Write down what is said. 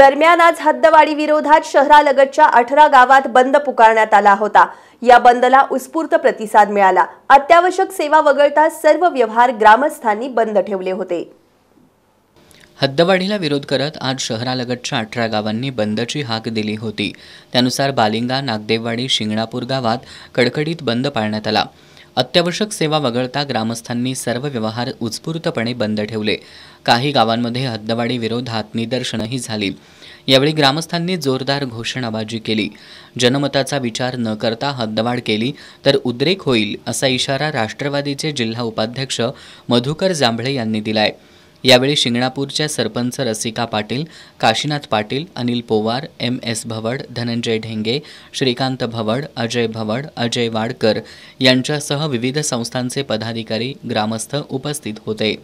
दरम्यान आज हद्दवाडी विरोधात शहरालगतच्या अठरा गावात बंद पुकारण्यात आला होता या बंदला उत्स्फूर्त प्रतिसाद मिळाला अत्यावश्यक सेवा वगळता सर्व व्यवहार ग्रामस्थांनी बंद ठेवले होते हद्दवाढीला विरोध करत आज शहरालगतच्या अठरा गावांनी बंदची हाक दिली होती त्यानुसार बालिंगा नागदेववाडी शिंगणापूर गावात कडकडीत बंद पाळण्यात आला अत्यावश्यक सेवा वगळता ग्रामस्थांनी सर्व व्यवहार उत्स्फूर्तपणे बंद ठेवले काही गावांमध्ये हद्दवाडी विरोधात निदर्शनंही झाली यावेळी ग्रामस्थांनी जोरदार घोषणाबाजी केली जनमताचा विचार न करता हद्दवाढ केली तर उद्रेक होईल असा इशारा राष्ट्रवादीचे जिल्हा उपाध्यक्ष मधुकर जांभळे यांनी दिलाय आहे यावेळी शिंगणापूरच्या सरपंच रसिका पाटील काशीनाथ पाटील अनिल पोवार एम एस भवड धनंजय ढेंगे श्रीकांत भवड अजय भवड अजय वाडकर यांच्यासह विविध संस्थांचे पदाधिकारी ग्रामस्थ उपस्थित होते